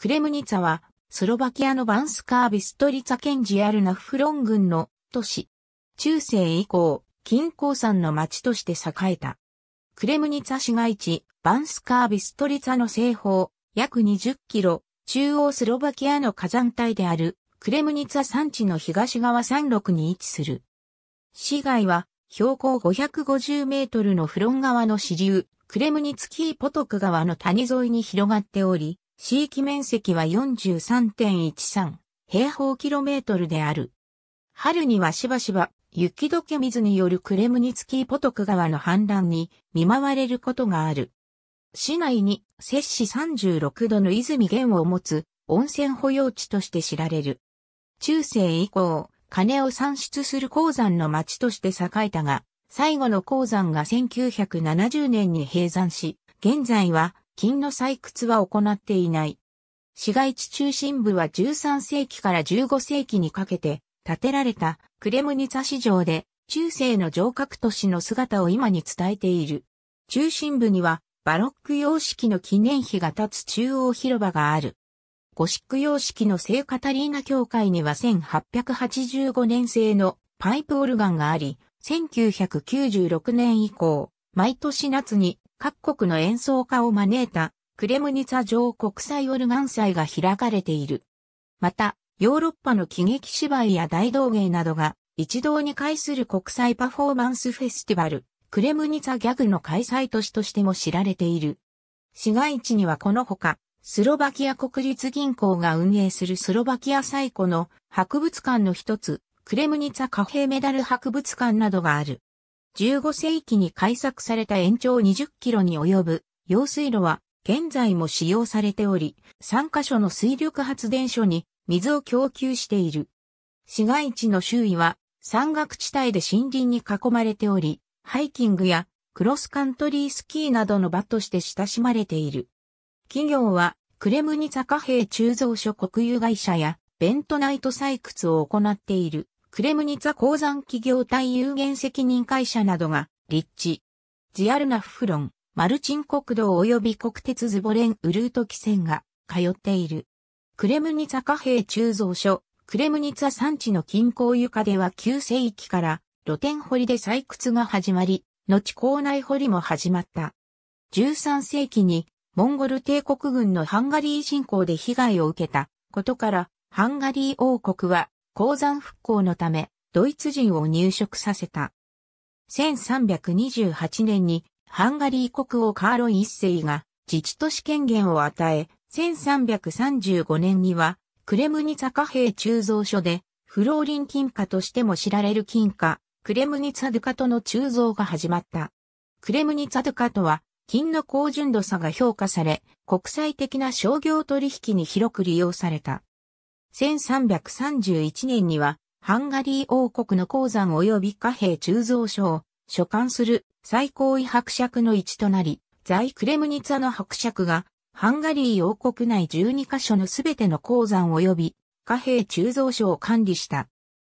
クレムニツァは、スロバキアのバンスカービストリツァ県ジアルナフフロン郡の都市。中世以降、金鉱山の町として栄えた。クレムニツァ市街地、バンスカービストリツァの西方、約20キロ、中央スロバキアの火山帯である、クレムニツァ山地の東側山麓に位置する。市街は、標高550メートルのフロン川の支流、クレムニツキーポトク川の谷沿いに広がっており、地域面積は43.13平方キロメートルである。春にはしばしば雪解け水によるクレムニツキーポトク川の氾濫に見舞われることがある。市内に摂氏36度の泉源を持つ温泉保養地として知られる。中世以降、金を産出する鉱山の町として栄えたが、最後の鉱山が1970年に閉山し、現在は金の採掘は行っていない。市街地中心部は13世紀から15世紀にかけて建てられたクレムニツァ市場で中世の城郭都市の姿を今に伝えている。中心部にはバロック様式の記念碑が立つ中央広場がある。ゴシック様式の聖カタリーナ教会には1885年製のパイプオルガンがあり、1996年以降、毎年夏に各国の演奏家を招いたクレムニツァ上国際オルガン祭が開かれている。また、ヨーロッパの喜劇芝居や大道芸などが一堂に会する国際パフォーマンスフェスティバル、クレムニツァギャグの開催都市としても知られている。市街地にはこのほか、スロバキア国立銀行が運営するスロバキア最古の博物館の一つ、クレムニツァ貨幣メダル博物館などがある。15世紀に開削された延長20キロに及ぶ用水路は現在も使用されており、3カ所の水力発電所に水を供給している。市街地の周囲は山岳地帯で森林に囲まれており、ハイキングやクロスカントリースキーなどの場として親しまれている。企業はクレムニツ兵鋳造所国有会社やベントナイト採掘を行っている。クレムニツァ鉱山企業体有限責任会社などが立地。ジアルナフフロン、マルチン国道及び国鉄ズボレンウルート汽船が通っている。クレムニツァ貨幣鋳造所、クレムニツァ山地の近郊床では旧世紀から露天掘りで採掘が始まり、後校内掘りも始まった。13世紀にモンゴル帝国軍のハンガリー侵攻で被害を受けたことから、ハンガリー王国は鉱山復興のため、ドイツ人を入植させた。1328年にハンガリー国王カーロイ一世が自治都市権限を与え、1335年にはクレムニツァ貨幣鋳造所でフローリン金貨としても知られる金貨、クレムニツァドカトの鋳造が始まった。クレムニツァドカトは金の高純度差が評価され、国際的な商業取引に広く利用された。1331年には、ハンガリー王国の鉱山及び貨幣鋳造所を所管する最高位伯爵の位置となり、在クレムニツァの伯爵が、ハンガリー王国内12カ所のすべての鉱山及び貨幣鋳造所を管理した。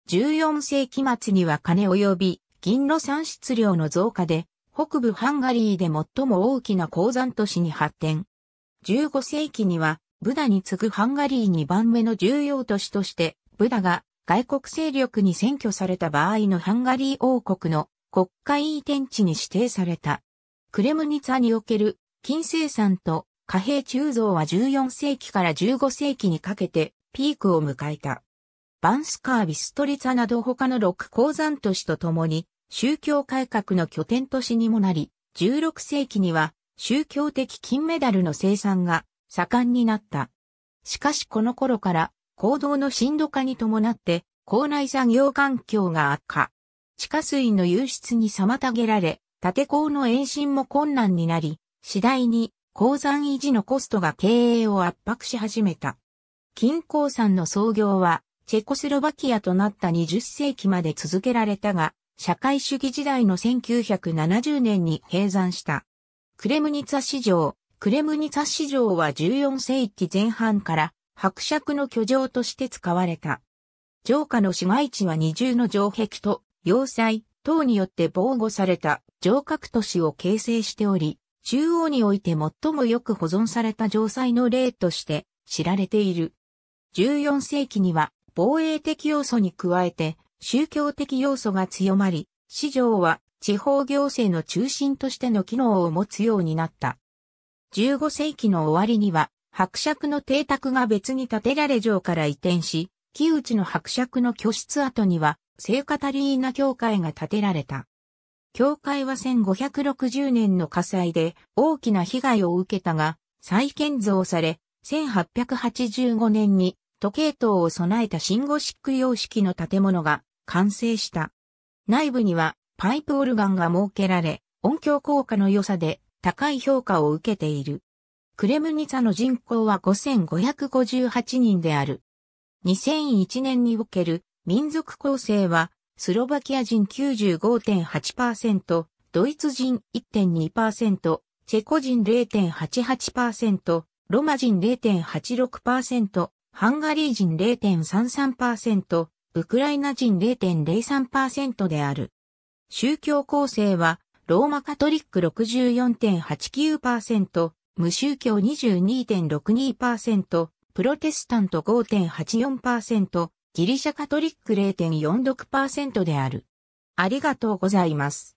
14世紀末には金及び銀の産出量の増加で、北部ハンガリーで最も大きな鉱山都市に発展。15世紀にはブダに次ぐハンガリー2番目の重要都市として、ブダが外国勢力に占拠された場合のハンガリー王国の国会移転地に指定された。クレムニツァにおける金生産と貨幣鋳造は14世紀から15世紀にかけてピークを迎えた。バンスカー・ビストリツァなど他の6鉱山都市とともに宗教改革の拠点都市にもなり、16世紀には宗教的金メダルの生産が盛んになった。しかしこの頃から行動の深度化に伴って校内産業環境が悪化。地下水の流出に妨げられ、縦港の延伸も困難になり、次第に鉱山維持のコストが経営を圧迫し始めた。金鉱山の創業は、チェコスロバキアとなった20世紀まで続けられたが、社会主義時代の1970年に閉山した。クレムニツァ市場、クレムニツァ市場は14世紀前半から伯爵の居城として使われた。城下の市街地は二重の城壁と要塞等によって防護された城郭都市を形成しており、中央において最もよく保存された城塞の例として知られている。14世紀には防衛的要素に加えて宗教的要素が強まり、市場は地方行政の中心としての機能を持つようになった。15世紀の終わりには、伯爵の邸宅が別に建てられ城から移転し、木内の伯爵の居室跡には、聖カタリーナ教会が建てられた。教会は1560年の火災で大きな被害を受けたが、再建造され、1885年に時計塔を備えた新ゴシック様式の建物が完成した。内部にはパイプオルガンが設けられ、音響効果の良さで高い評価を受けている。クレムニツァの人口は5558人である。2001年における民族構成は、スロバキア人95.8%、ドイツ人1.2%、チェコ人0.88%、ロマ人0.86%、ハンガリー人0.33%、ウクライナ人0.03%である。宗教構成は、ローマカトリック64.89%、無宗教22.62%、プロテスタント5.84%、ギリシャカトリック0.46%である。ありがとうございます。